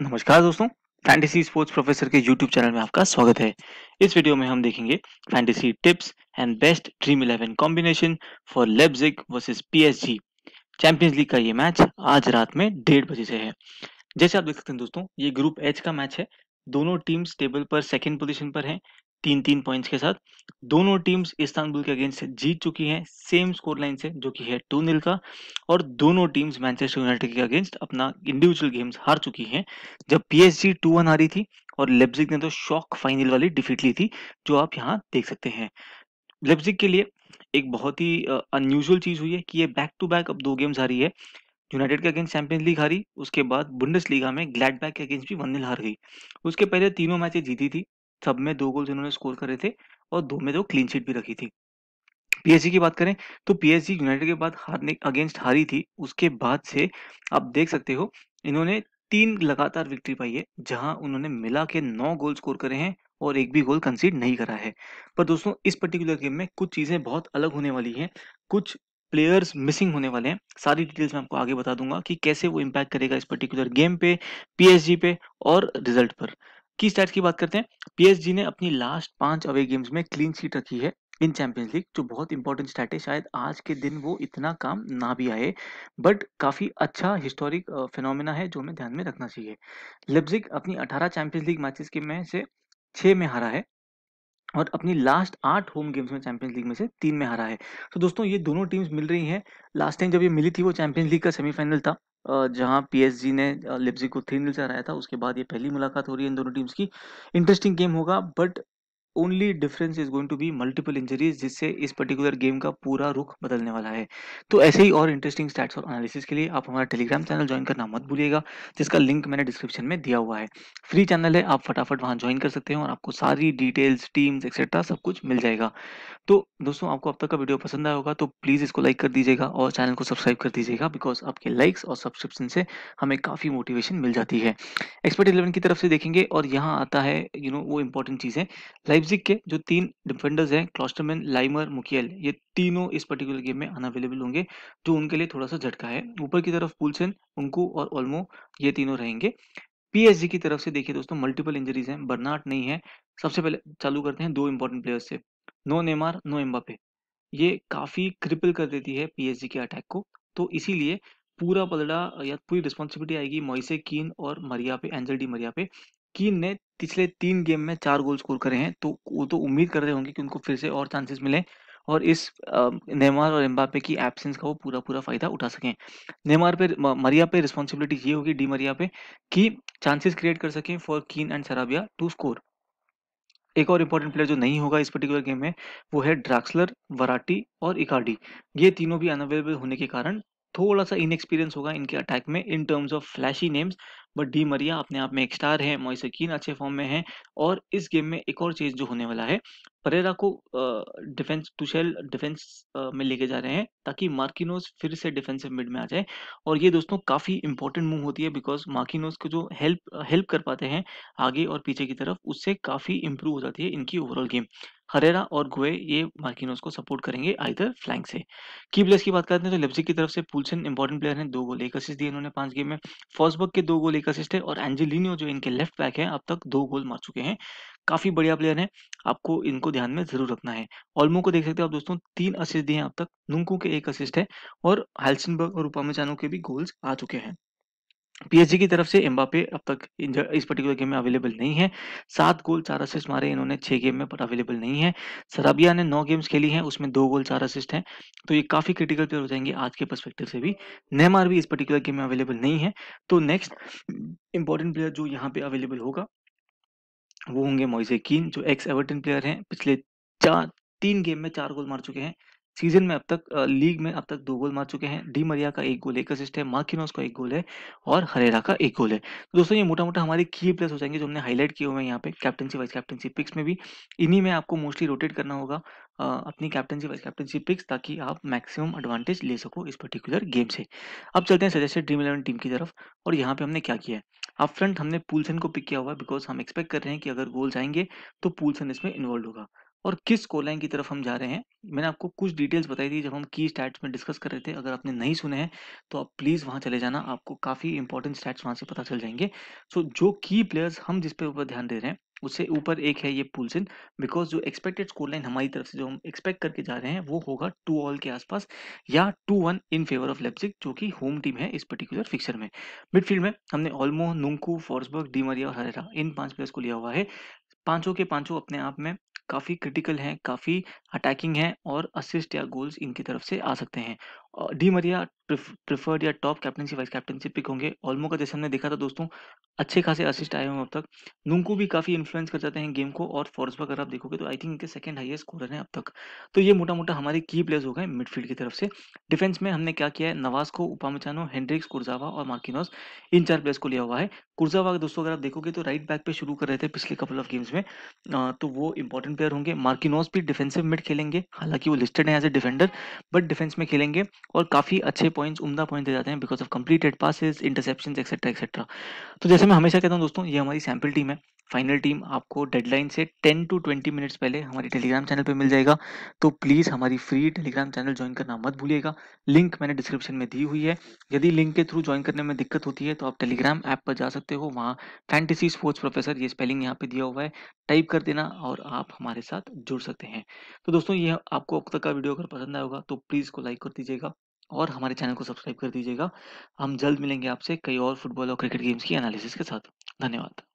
नमस्कार दोस्तों fantasy sports professor के यूट्यूब चैनल में आपका स्वागत है इस वीडियो में हम देखेंगे fantasy tips and best dream eleven combination for Leipzig versus PSG Champions League का ये मैच आज रात में डेढ़ बजे से है जैसे आप देख सकते हैं दोस्तों ये ग्रुप एच का मैच है दोनों टीम्स टेबल पर सेकेंड पोजिशन पर हैं तीन तीन पॉइंट्स के साथ दोनों टीम्स इस्तानबुल के अगेंस्ट जीत चुकी हैं सेम स्कोर लाइन से जो कि है टू नील का और दोनों टीम्स मैनचेस्टर यूनाइटेड के अगेंस्ट अपना इंडिविजुअल गेम्स हार चुकी हैं जब पी जी टू वन हारी थी और लेब्जिक ने तो शॉक फाइनल वाली डिफीट ली थी जो आप यहाँ देख सकते हैं लेब्जिक के लिए एक बहुत ही अनयूजल चीज़ हुई है कि ये बैक टू बैक अब दो गेम्स हारी है यूनाइटेड के अगेंस्ट चैंपियंस लीग हारी उसके बाद बुंडस लीगा में ग्लैडबैक के अगेंस्ट भी वन नील हार गई उसके पहले तीनों मैचें जीती थी सब में दो गोल्स इन्होंने स्कोर करे थे और दो में दो क्लीन शीट भी रखी थी पीएसजी की बात करें तो पीएसजी यूनाइटेड के बाद हारने अगेंस्ट हारी थी उसके बाद से आप देख सकते हो इन्होंने तीन लगातार विक्ट्री पाई है जहां उन्होंने मिला के नौ गोल स्कोर करे हैं और एक भी गोल कंसीड नहीं करा है पर दोस्तों इस पर्टिकुलर गेम में कुछ चीज़ें बहुत अलग होने वाली हैं कुछ प्लेयर्स मिसिंग होने वाले हैं सारी डिटेल्स मैं आपको आगे बता दूंगा कि कैसे वो इम्पैक्ट करेगा इस पर्टिकुलर गेम पे पी पे और रिजल्ट पर की स्टैट की बात करते हैं पीएसजी ने अपनी लास्ट पांच अवे गेम्स में क्लीन शीट रखी है इन चैंपियंस लीग जो बहुत इंपॉर्टेंट स्टैट है शायद आज के दिन वो इतना काम ना भी आए बट काफ़ी अच्छा हिस्टोरिक फिनोमेना है जो हमें ध्यान में रखना चाहिए लिप्जिक अपनी 18 चैंपियंस लीग मैचेस के में से छह में हारा है और अपनी लास्ट आठ होम गेम्स में चैंपियंस लीग में से तीन में हारा है तो दोस्तों ये दोनों टीम्स मिल रही हैं लास्ट टाइम जब ये मिली थी वो चैंपियंस लीग का सेमीफाइनल था जहां पीएसजी ने लिप्जी को थ्री नील से हराया था उसके बाद ये पहली मुलाकात हो रही है इन दोनों टीम्स की इंटरेस्टिंग गेम होगा but only difference is going to be multiple injuries जिससे इस पर्टिकुलर गेम का पूरा रुख बदलने वाला है तो ऐसे ही और इंटरेस्टिंग स्टैट्स और एनालिसिस के लिए आप हमारा टेलीग्राम चैनल ज्वाइन करना मत भूलिएगा जिसका लिंक मैंने डिस्क्रिप्शन में दिया हुआ है फ्री चैनल है आप फटाफट वहाँ ज्वाइन कर सकते हैं और आपको सारी डिटेल्स टीम्स एक्सेट्रा सब कुछ मिल जाएगा तो दोस्तों आपको अब तक का वीडियो पसंद आया होगा तो प्लीज़ इसको लाइक कर दीजिएगा और चैनल को सब्सक्राइब कर दीजिएगा बिकॉज आपके लाइक्स और सब्सक्रिप्शन से हमें काफ़ी मोटिवेशन मिल जाती है एक्सपर्ट इलेवन की तरफ से देखेंगे और यहाँ आता है यू you नो know, वो इंपॉर्टेंट चीज़ें लाइक लाइपजिग के जो तीन डिफेंडर्स हैं क्लॉस्टरमैन लाइमर मुकियल ये तीनों इस पर्टिकुलर गेम में अनअवेलेबल होंगे जो उनके लिए थोड़ा सा झटका है ऊपर की तरफ पुलसन उनको और ऑलमो ये तीनों रहेंगे पीएसजी की तरफ से देखिए दोस्तों मल्टीपल इंजरीज हैं बर्नाट नहीं है सबसे पहले चालू करते हैं दो इंपॉर्टेंट प्लेयर्स से नो नेमार नो एम्बापे ये काफ़ी क्रिपल कर देती है पीएसजी के अटैक को तो इसीलिए पूरा पलड़ा या पूरी रिस्पॉन्सिबिलिटी आएगी मोइसे कीन और मरिया पे एंजल डी मरिया पे कीन ने पिछले तीन गेम में चार गोल स्कोर करे हैं तो वो तो उम्मीद कर रहे होंगे कि उनको फिर से और चांसेस मिले और इस नेमार और एम्बापे की एब्सेंस का वो पूरा पूरा फायदा उठा सकें नेमार पे मरिया पे रिस्पॉन्सिबिलिटी ये होगी डी मरिया पे कि चांसेस क्रिएट कर सकें फॉर कीन एंड सराबिया टू स्कोर एक और इम्पोर्टेंट प्लेयर जो नहीं होगा इस पर्टिकुलर गेम में वो है ड्रैक्सलर वराटी और इकार्डी ये तीनों भी अनअवेलेबल होने के कारण थोड़ा सा इनएक्सपीरियंस होगा इनके अटैक में in terms of flashy names but Di Maria अपने आप में एक स्टार है मोइसकीन अच्छे फॉर्म में है और इस गेम में एक और चीज जो होने वाला है परेरा को डिफेंस टूशेल डिफेंस में लेके जा रहे हैं ताकि मार्किनोज फिर से डिफेंसिव मिड में आ जाए और ये दोस्तों काफ़ी इंपॉर्टेंट मूव होती है बिकॉज मार्किनोज को जो हेल्प हेल्प कर पाते हैं आगे और पीछे की तरफ उससे काफ़ी इंप्रूव हो जाती है इनकी ओवरऑल गेम हरेरा और गोए ये मार्किनोस को सपोर्ट करेंगे आइदर फ्लैंक से की प्लेयर्स की बात करते हैं तो लेप्सिक की तरफ से पुलसन इंपॉर्टेंट प्लेयर हैं दो गोल एक असिस्ट दिए इन्होंने पांच गेम में फॉसबर्ग के दो गोल एक असिस्ट है और एंजेलिनियो जो इनके लेफ्ट बैक है अब तक दो गोल मार चुके हैं काफी बढ़िया प्लेयर है आपको इनको ध्यान में जरूर रखना है ऑलमो को देख सकते हो आप दोस्तों तीन असिस्ट दिए हैं अब तक नुंकू के एक असिस्ट है और हेल्सनबर्ग और उपामेचानो के भी गोल्स आ चुके हैं पीएसजी की तरफ से एम्बापे अब तक इस पर्टिकुलर गेम में अवेलेबल नहीं है सात गोल चार असिस्ट मारे इन्होंने छह गेम में पर अवेलेबल नहीं है सराबिया ने नौ गेम्स खेली हैं उसमें दो गोल चार असिस्ट हैं तो ये काफी क्रिटिकल प्लेयर हो जाएंगे आज के परस्पेक्टिव से भी नेमार भी इस पर्टिकुलर गेम में अवेलेबल नहीं है तो नेक्स्ट इंपॉर्टेंट प्लेयर जो यहाँ पे अवेलेबल होगा वो होंगे मोइजे कीन जो एक्स एवर्टन प्लेयर हैं पिछले चार तीन गेम में चार गोल मार चुके हैं सीजन में अब तक लीग में अब तक दो गोल मार चुके हैं डी मरिया का एक गोल एक असिस्ट है मार्किनोस का एक गोल है और हरेरा का एक गोल है तो दोस्तों ये मोटा मोटा हमारे की प्लेस हो जाएंगे जो हमने हाईलाइट किए हुए हैं यहाँ पे कैप्टनसी वाइस कैप्टनसी पिक्स में भी इन्हीं में आपको मोस्टली रोटेट करना होगा अपनी कैप्टनसी वाइस कैप्टनसी पिक्स ताकि आप मैक्सिमम एडवांटेज ले सको इस पर्टिकुलर गेम से अब चलते हैं सजेस्टेड ड्रीम इलेवन टीम की तरफ और यहाँ पे हमने क्या किया है अप फ्रंट हमने पुलसन को पिक किया हुआ है बिकॉज हम एक्सपेक्ट कर रहे हैं कि अगर गोल जाएंगे तो पुलसन इसमें इन्वॉल्व होगा और किस कोलाइन की तरफ हम जा रहे हैं मैंने आपको कुछ डिटेल्स बताई थी जब हम की स्टैट्स में डिस्कस कर रहे थे अगर आपने नहीं सुने हैं तो आप प्लीज़ वहाँ चले जाना आपको काफ़ी इंपॉर्टेंट स्टैट्स वहाँ से पता चल जाएंगे सो so, जो की प्लेयर्स हम जिस पे ऊपर ध्यान दे रहे हैं उससे ऊपर एक है ये पुलसिन बिकॉज जो एक्सपेक्टेड स्कोर लाइन हमारी तरफ से जो हम एक्सपेक्ट करके जा रहे हैं वो होगा टू ऑल के आसपास या two one in favour of Leipzig जो कि होम टीम है इस पर्टिकुलर फिक्सर में मिडफील्ड में हमने ऑलमो नुंकू फोर्सबर्ग डीमरिया और हरेरा इन पांच प्लेयर्स को लिया हुआ है पांचों के पांचों अपने आप में काफ़ी क्रिटिकल हैं काफ़ी अटैकिंग हैं और असिस्ट या गोल्स इनकी तरफ से आ सकते हैं डी मरिया प्रिफर्ड या top captaincy vice captainship pick होंगे ऑलमो का जैसे हमने देखा था दोस्तों अच्छे खासे असिस्ट आए हुए अब तक नुंकू भी काफ़ी इन्फ्लुएंस कर जाते हैं गेम को और फॉर्सबा अगर आप देखोगे तो आई थिंक इनके सेकंड हाईएस्ट स्कोर हैं अब तक तो ये मोटा मोटा हमारे की प्लेयर्स हो गए मिडफील्ड की तरफ से डिफेंस में हमने क्या किया है नवाज को उपामचानो हेंड्रिक्स कुर्जावा और मार्किनोस इन चार प्लेयर्स को लिया हुआ है कुर्जावा दोस्तों अगर आप देखोगे तो राइट बैक पे शुरू कर रहे थे पिछले कपल ऑफ गेम्स में तो वो इंपॉर्टेंट प्लेयर होंगे मार्किनोस भी डिफेंसिव मिड खेलेंगे हालांकि वो लिस्टेड है as a defender but defence में खेलेंगे और काफ़ी अच्छे पॉइंट्स उमदा पॉइंट दे जाते हैं because of completed passes interception etcetera etcetera तो जैसे मैं हमेशा कहता हूँ दोस्तों ये हमारी सैम्पल टीम है फाइनल टीम आपको डेडलाइन से 10 टू 20 मिनट्स पहले हमारे टेलीग्राम चैनल पे मिल जाएगा तो प्लीज़ हमारी फ्री टेलीग्राम चैनल ज्वाइन करना मत भूलिएगा लिंक मैंने डिस्क्रिप्शन में दी हुई है यदि लिंक के थ्रू ज्वाइन करने में दिक्कत होती है तो आप टेलीग्राम ऐप पर जा सकते हो वहाँ फैंटेसी स्पोर्ट्स प्रोफेसर ये स्पेलिंग यहाँ पे दिया हुआ है टाइप कर देना और आप हमारे साथ जुड़ सकते हैं तो दोस्तों ये आपको अब तक का वीडियो अगर पसंद आया होगा तो प्लीज़ को लाइक कर दीजिएगा और हमारे चैनल को सब्सक्राइब कर दीजिएगा हम जल्द मिलेंगे आपसे कई और फुटबॉल और क्रिकेट गेम्स की एनालिसिस के साथ धन्यवाद